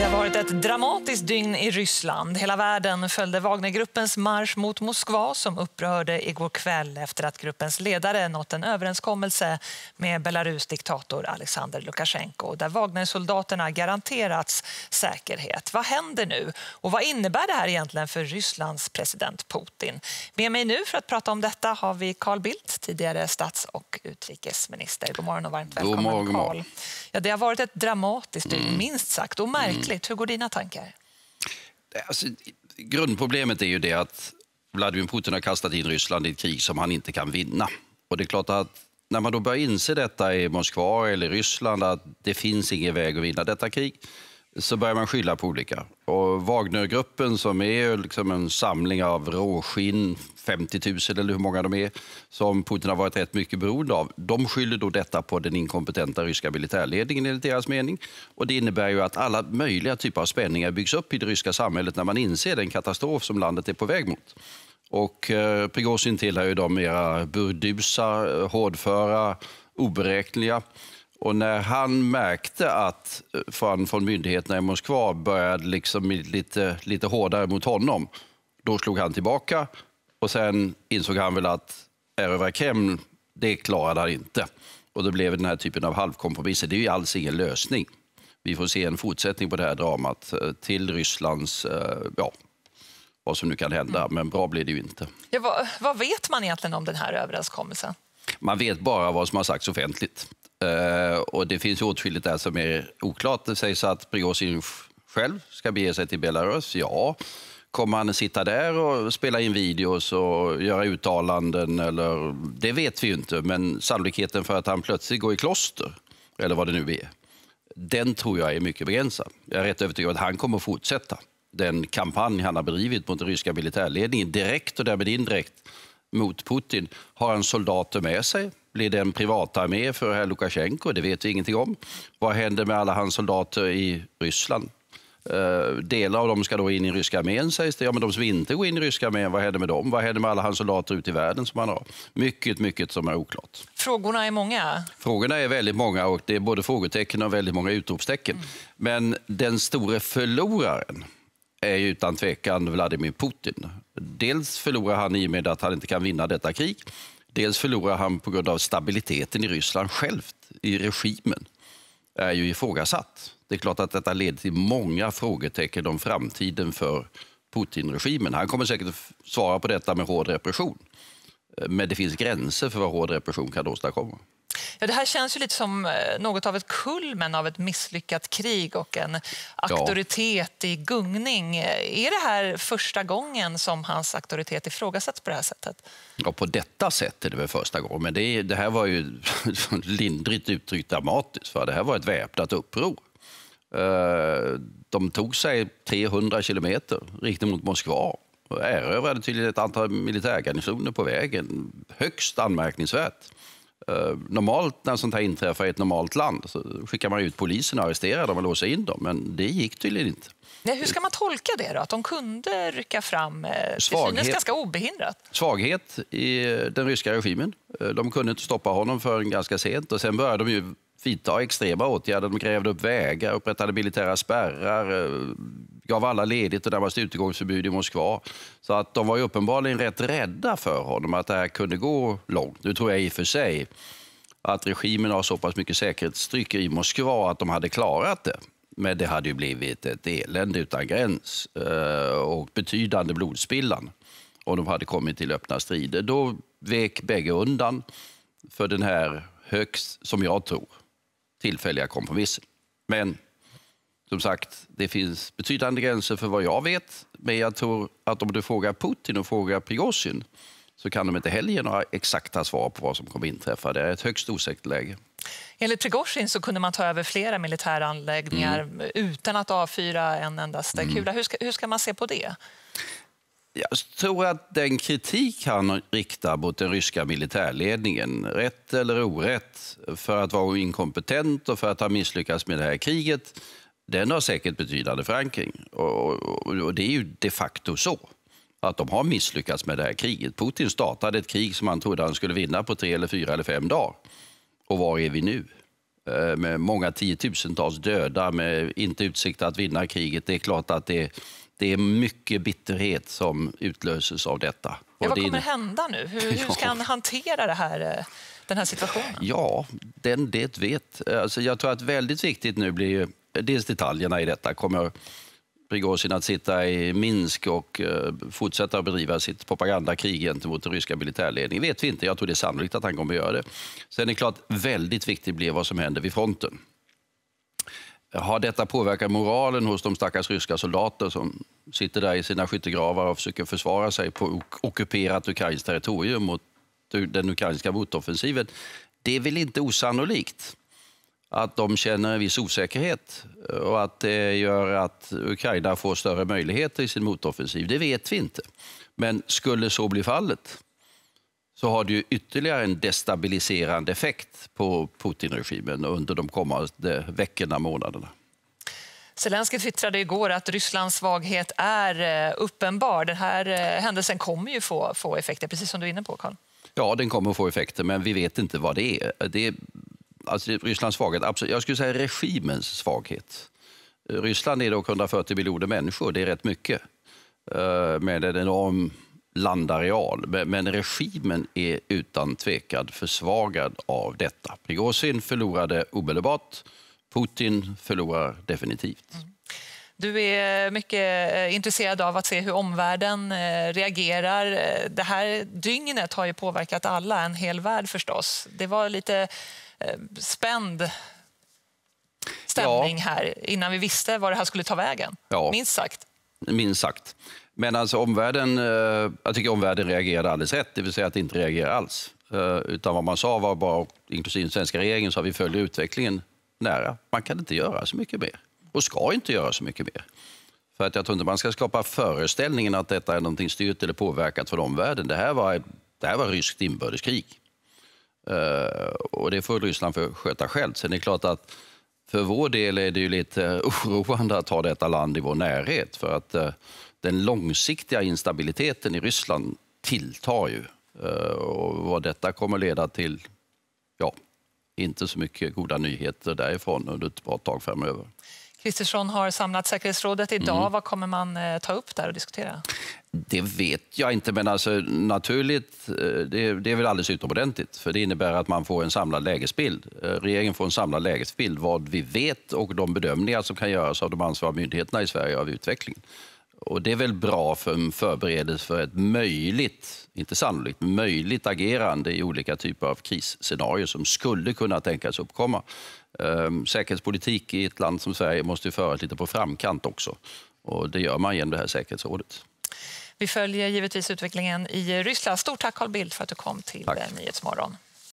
Det har varit ett dramatiskt dygn i Ryssland. Hela världen följde Wagnergruppens marsch mot Moskva som upprörde igår kväll efter att gruppens ledare nått en överenskommelse med Belarus diktator Alexander Lukasjenko där Wagnersoldaterna garanterats säkerhet. Vad händer nu? Och vad innebär det här egentligen för Rysslands president Putin? Med mig nu för att prata om detta har vi Carl Bildt, tidigare stats och utrikesminister. God morgon och varmt välkommen, god morgon, Carl. Ja, det har varit ett dramatiskt dygn, mm. minst sagt, och märkligt folkligt. Hur går dina tankar? Alltså, grundproblemet är ju det att Vladimir Putin har kastat in Ryssland i ett krig som han inte kan vinna. Och det är klart att när man då börjar inse detta i Moskva eller Ryssland att det finns ingen väg att vinna detta krig så börjar man skylla på olika. Och Wagnergruppen som är liksom en samling av råskinn, 50 000 eller hur många de är, som Putin har varit rätt mycket beroende av. De skyller då detta på den inkompetenta ryska militärledningen enligt deras mening. Och det innebär ju att alla möjliga typer av spänningar byggs upp i det ryska samhället när man inser den katastrof som landet är på väg mot. Och eh, Prigozjin tillhör ju de mera burdusa, eh, hårdföra, oberäkneliga och när han märkte att eh, från, från myndigheterna i Moskva började liksom lite, lite hårdare mot honom, då slog han tillbaka. Och sen insåg han väl att erövra Kreml, det klarade han inte. Och då blev det den här typen av halvkompromisser. Det är ju alls ingen lösning. Vi får se en fortsättning på det här dramat eh, till Rysslands, eh, ja, vad som nu kan hända. Mm. Men bra blir det ju inte. Ja, vad, vad vet man egentligen om den här överenskommelsen? Man vet bara vad som har sagts offentligt. Eh, och det finns åtskilligt där som är oklart. Det sägs att Prigozjin själv ska bege sig till Belarus, ja. Kommer han att sitta där och spela in videos och göra uttalanden? Eller, det vet vi inte, men sannolikheten för att han plötsligt går i kloster, eller vad det nu är, den tror jag är mycket begränsad. Jag är rätt övertygad om att han kommer att fortsätta den kampanj han har bedrivit mot den ryska militärledningen, direkt och därmed indirekt, mot Putin. Har han soldater med sig? Blir det en privatarmé för herr Lukasjenko? Det vet vi ingenting om. Vad händer med alla hans soldater i Ryssland? Uh, delar av dem ska då in i ryska armén sägs det. Ja, men de som inte går in i ryska armén, vad händer med dem? Vad händer med alla hans soldater ute i världen som han har? Mycket, mycket som är oklart. Frågorna är många. Frågorna är väldigt många och det är både frågetecken och väldigt många utropstecken. Mm. Men den store förloraren är utan tvekan Vladimir Putin. Dels förlorar han i och med att han inte kan vinna detta krig Dels förlorar han på grund av stabiliteten i Ryssland självt, i regimen, är ju ifrågasatt. Det är klart att detta leder till många frågetecken om framtiden för Putin-regimen. Han kommer säkert svara på detta med hård repression. Eh, men det finns gränser för vad hård repression kan åstadkomma. Ja, det här känns ju lite som eh, något av ett kulmen av ett misslyckat krig och en auktoritet ja. i gungning. Eh, är det här första gången som hans auktoritet ifrågasätts på det här sättet? Ja, på detta sätt är det väl första gången. Men det, det här var ju lindrigt uttryckt dramatiskt. För det här var ett väpnat uppror. Eh, de tog sig 300 kilometer riktning mot Moskva och erövrade tydligen ett antal militärgarnisoner på vägen. Högst anmärkningsvärt. Eh, normalt när sånt här inträffar i ett normalt land så skickar man ut polisen och arresterar dem och låser in dem. Men det gick tydligen inte. Nej, hur ska man tolka det då? Att de kunde rycka fram eh, Svaghet. till ganska obehindrat? Svaghet i eh, den ryska regimen. De kunde inte stoppa honom förrän ganska sent och sen började de ju vidta extrema åtgärder. De grävde upp vägar, upprättade militära spärrar, gav alla ledigt och där var utegångsförbud i Moskva. Så att de var uppenbarligen rätt rädda för honom, att det här kunde gå långt. Nu tror jag i och för sig att regimen har så pass mycket säkerhetsstryck i Moskva att de hade klarat det. Men det hade ju blivit ett elände utan gräns eh, och betydande blodspillan om de hade kommit till öppna strider. Då vek bägge undan för den här högst, som jag tror, tillfälliga kompromissen. Men som sagt, det finns betydande gränser för vad jag vet. Men jag tror att om du frågar Putin och frågar Prigozjin så kan de inte heller ge några exakta svar på vad som kommer inträffa. Det är ett högst osäkert läge. Enligt Prigozjin så kunde man ta över flera militära anläggningar mm. utan att avfyra en enda mm. kula. Hur, ska, hur ska man se på det? Jag tror att den kritik han riktar mot den ryska militärledningen, rätt eller orätt, för att vara inkompetent och för att ha misslyckats med det här kriget, den har säkert betydande förankring. Och, och, och, det är ju de facto så att de har misslyckats med det här kriget. Putin startade ett krig som han trodde han skulle vinna på tre, eller fyra eller fem dagar. Och var är vi nu? Eh, med många tiotusentals döda, med inte utsikt att vinna kriget. Det är klart att det, det är mycket bitterhet som utlöses av detta. Ja, vad kommer hända nu? Hur, hur ska han hantera det här? Eh, den här situationen? Ja, den, det vet. Alltså jag tror att väldigt viktigt nu blir dels detaljerna i detta. Kommer Prigozjin att sitta i Minsk och eh, fortsätta bedriva sitt propagandakrig gentemot den ryska militärledningen? vet vi inte. Jag tror det är sannolikt att han kommer att göra det. Sen är det klart, väldigt viktigt blir vad som händer vid fronten. Har detta påverkat moralen hos de stackars ryska soldater som sitter där i sina skyttegravar och försöker försvara sig på ockuperat ukrainskt territorium mot den ukrainska motoffensiven? Det är väl inte osannolikt att de känner en viss osäkerhet eh, och att det gör att Ukraina får större möjligheter i sin motoffensiv. Det vet vi inte. Men skulle så bli fallet så har det ju ytterligare en destabiliserande effekt på Putin-regimen under de kommande veckorna, och månaderna. Zelenskyj twittrade igår att Rysslands svaghet är eh, uppenbar. Den här eh, händelsen kommer ju få, få effekter, precis som du är inne på, Carl. Ja, den kommer få effekter, men vi vet inte vad det är. Det, alltså Rysslands svaghet, absolut, jag skulle säga regimens svaghet. Eh, Ryssland är dock 140 miljoner människor, det är rätt mycket. Eh, Med en enorm landareal. Men regimen är utan tvekan försvagad av detta. Prigozjin förlorade omedelbart, Putin förlorar definitivt. Mm. Du är mycket eh, intresserad av att se hur omvärlden eh, reagerar. Eh, det här dygnet har ju påverkat alla, en hel värld förstås. Det var lite spänd stämning ja. här innan vi visste var det här skulle ta vägen, ja. minst sagt. Minst sagt. Men alltså omvärlden, jag tycker omvärlden reagerade alldeles rätt, det vill säga att det inte reagera alls. Utan vad man sa var bara, inklusive svenska regeringen, så vi följer utvecklingen nära. Man kan inte göra så mycket mer och ska inte göra så mycket mer. För att jag tror inte man ska skapa föreställningen att detta är någonting styrt eller påverkat från omvärlden. Det här var, det här var ryskt inbördeskrig. Uh, och det får Ryssland för sköta själv. Sen är det klart att för vår del är det ju lite eh, oroande att ha detta land i vår närhet för att uh, den långsiktiga instabiliteten i Ryssland tilltar ju. Uh, och vad detta kommer leda till, ja, inte så mycket goda nyheter därifrån under ett bra tag framöver. Kristersson har samlat säkerhetsrådet idag. Mm. Vad kommer man eh, ta upp där och diskutera? Det vet jag inte, men alltså, naturligt, eh, det, det är väl alldeles utomordentligt. För Det innebär att man får en samlad lägesbild. Eh, regeringen får en samlad lägesbild, vad vi vet och de bedömningar som kan göras av de ansvariga myndigheterna i Sverige av utvecklingen. Och det är väl bra för en förberedelse för ett möjligt, inte sannolikt, möjligt agerande i olika typer av krisscenarier som skulle kunna tänkas uppkomma. Ehm, säkerhetspolitik i ett land som Sverige måste ju föras lite på framkant också. Och det gör man genom det här säkerhetsrådet. Vi följer givetvis utvecklingen i Ryssland. Stort tack Carl Bildt för att du kom till tack. Eh, Nyhetsmorgon.